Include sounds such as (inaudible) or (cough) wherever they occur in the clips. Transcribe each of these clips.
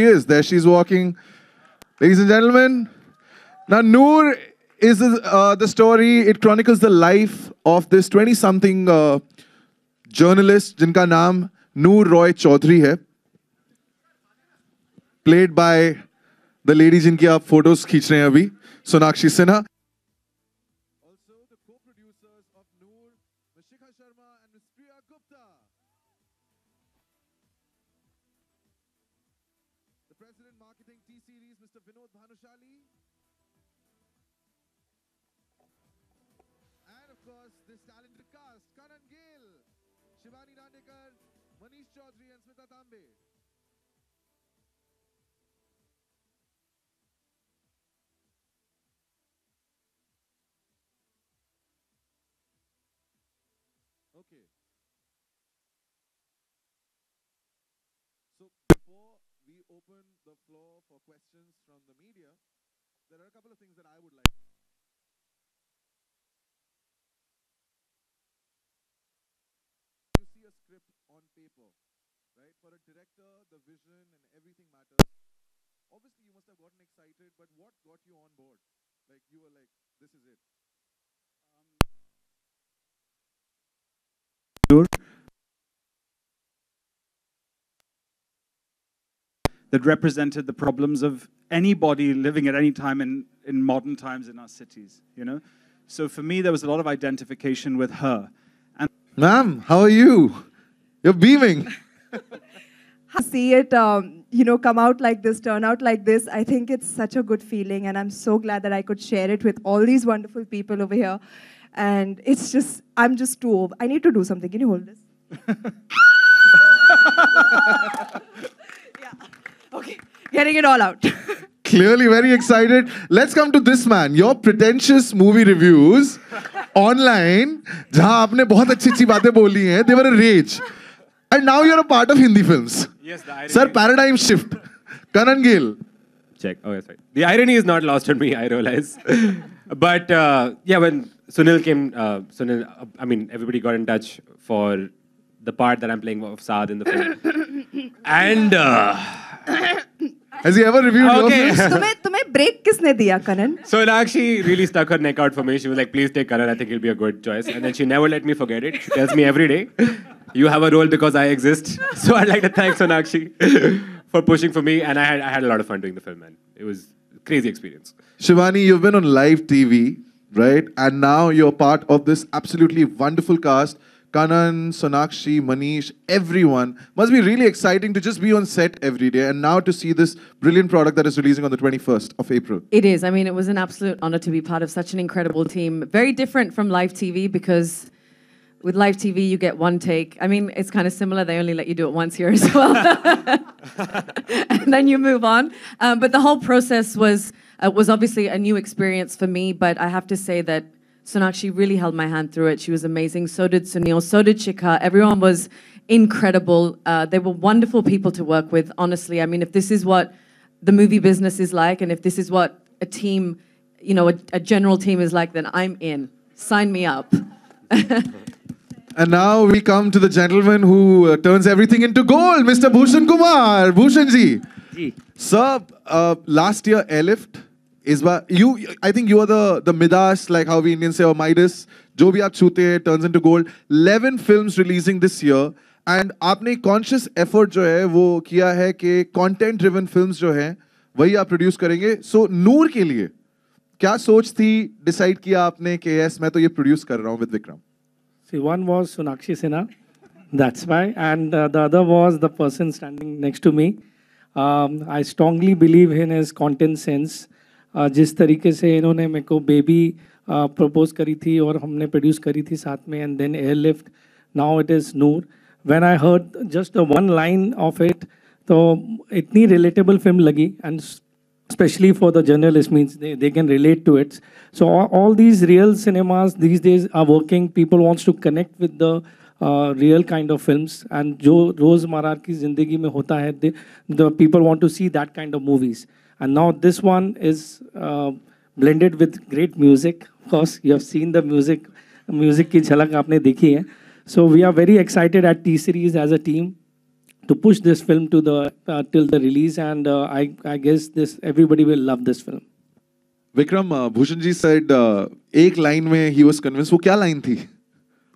She is there. She's walking. Ladies and gentlemen, now Noor is uh, the story. It chronicles the life of this 20-something uh, journalist, jinkā naam Noor Roy Chaudhary hai, Played by the lady jinki आप photos khichne रहे हैं Sonakshi Sinha. President Marketing T-Series, Mr. Vinod Bhanushali. And of course, this talented cast, Karan Gill, Shivani Dandekar, Manish Chaudhary and Smita Tambe. Okay. So before we open the floor for questions from the media, there are a couple of things that I would like. You see a script on paper, right? For a director, the vision and everything matters. Obviously, you must have gotten excited, but what got you on board? Like, you were like, this is it. Um, that represented the problems of anybody living at any time in, in modern times in our cities, you know? So for me, there was a lot of identification with her. And Ma'am, how are you? You're beaming. (laughs) I see it, um, you know, come out like this, turn out like this. I think it's such a good feeling, and I'm so glad that I could share it with all these wonderful people over here. And it's just, I'm just too I need to do something. Can you hold this? (laughs) getting it all out. (laughs) Clearly, very excited. Let's come to this man. Your pretentious movie reviews online, जहाँ आपने बहुत अच्छी अच्छी बातें बोली they were a rage. And now you're a part of Hindi films. Yes, the irony. Sir, paradigm shift. Karan Gill. Check. Oh, sorry. The irony is not lost on me, I realize. but uh, yeah, when Sunil came, uh, Sunil, uh, I mean, everybody got in touch for the part that I'm playing of Saad in the film. (coughs) and uh, has he ever reviewed okay. your films? तुम्हें break किसने दिया करण? So, she really stuck her neck out for me. She was like, "Please take Karan. I think he'll be a good choice." And then she never let me forget it. She tells me every day, "You have a role because I exist." So I'd like to thank Sonakshi for pushing for me, and I had I had a lot of fun doing the film, man. It was crazy experience. Shivani, you've been on live TV, right? And now you're part of this absolutely wonderful cast Kanan, Sonakshi, Manish, everyone. Must be really exciting to just be on set every day and now to see this brilliant product that is releasing on the 21st of April. It is. I mean, it was an absolute honor to be part of such an incredible team. Very different from live TV because with live TV, you get one take. I mean, it's kind of similar. They only let you do it once here as well. (laughs) and then you move on. Um, but the whole process was, uh, was obviously a new experience for me. But I have to say that Sonakshi really held my hand through it. She was amazing. So did Sunil. So did Shikha. Everyone was incredible. Uh, they were wonderful people to work with, honestly. I mean, if this is what the movie business is like, and if this is what a team, you know, a, a general team is like, then I'm in. Sign me up. (laughs) and now we come to the gentleman who uh, turns everything into gold, Mr. Bhushan Kumar. Bhushan ji. Sir, uh, last year, Airlift इस बार you I think you are the the Midas like how we Indian say और Midas जो भी आप छूते हैं turns into gold 11 films releasing this year and आपने conscious effort जो है वो किया है कि कंटेंट ड्रिवन फिल्म्स जो हैं वही आप प्रोड्यूस करेंगे सो so, नूर के लिए क्या सोच थी डिसाइड किया आपने कि यस मैं तो ये प्रोड्यूस कर रहा हूँ with Vikram see one was Sonakshi Sinha that's why and the other was the person standing next to me I strongly believe in his content sense जिस तरीके से इन्होंने मेरे को बेबी प्रपोज करी थी और हमने प्रोड्यूस करी थी साथ में and then Airlift now it is Noor when I heard just one line of it तो इतनी रिलेटेबल फिल्म लगी and especially for the journalists means they, they can relate to it so all, all these real cinemas these days are working people wants to connect with the real kind of film and जो रोज़मर्रा की ज़िंदगी में होता है people want to see that kind of movies And now this one is uh, blended with great music. Of course, you have seen the music. Music ki jhalak aapne dekhi hai. So we are very excited at T-Series as a team to push this film to the uh, till the release, and uh, I, I guess this everybody will love this film. Vikram uh, Bhushanji said uh, line mein he was convinced वो क्या line थी?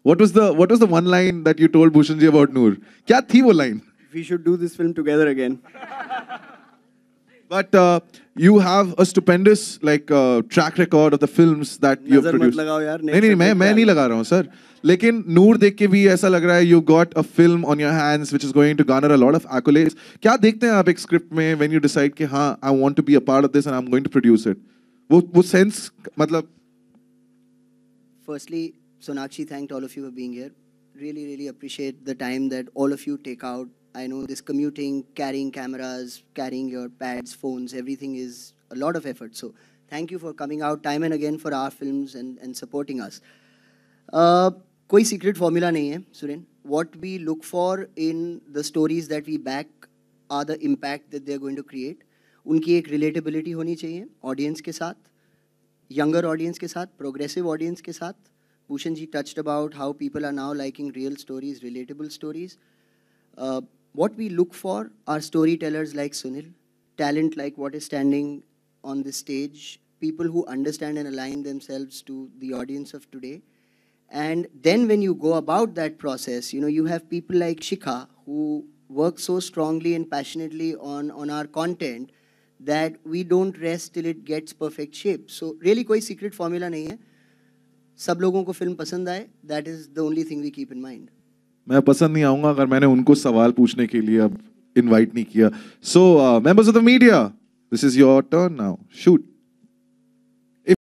What was the what was the one line that you told Bhushanji about Noor? क्या थी वो line? We should do this film together again. (laughs) But uh, you have a stupendous like uh, track record of the films that you have produced. लगाओ यार नहीं नहीं मैं मैं नहीं लगा रहा हूँ सर लेकिन नूर देख के भी ऐसा लग रहा है you got a film on your hands which is going to garner a lot of accolades क्या देखते हैं आप एक स्क्रिप्ट में व्हेन यू डिसाइड कि हाँ I want to be a part of वो मतलब firstly sonakshi thanked all of you for being here really really appreciate the time that all of you take out I know this commuting, carrying cameras, carrying your pads, phones, everything is a lot of effort. So thank you for coming out time and again for our films and, and supporting us. No uh, secret formula, nahi hai, Surin. What we look for in the stories that we back are the impact that they're going to create. Unki ek relatability honi chahiye, audience ke saath, younger audience ke saath, progressive audience ke saath. Bhushan touched about how people are now liking real stories, relatable stories. Uh, what we look for are storytellers like Sunil, talent like what is standing on the stage, people who understand and align themselves to the audience of today. And then when you go about that process, you know, you have people like Shikha who work so strongly and passionately on, on our content that we don't rest till it gets perfect shape. So really कोई secret formula नहीं है सब लोगों को That is the only thing we keep in mind. मैं पसंद नहीं आऊंगा अगर मैंने उनको सवाल पूछने के लिए अब इनवाइट नहीं किया so members of the media this is your turn now shoot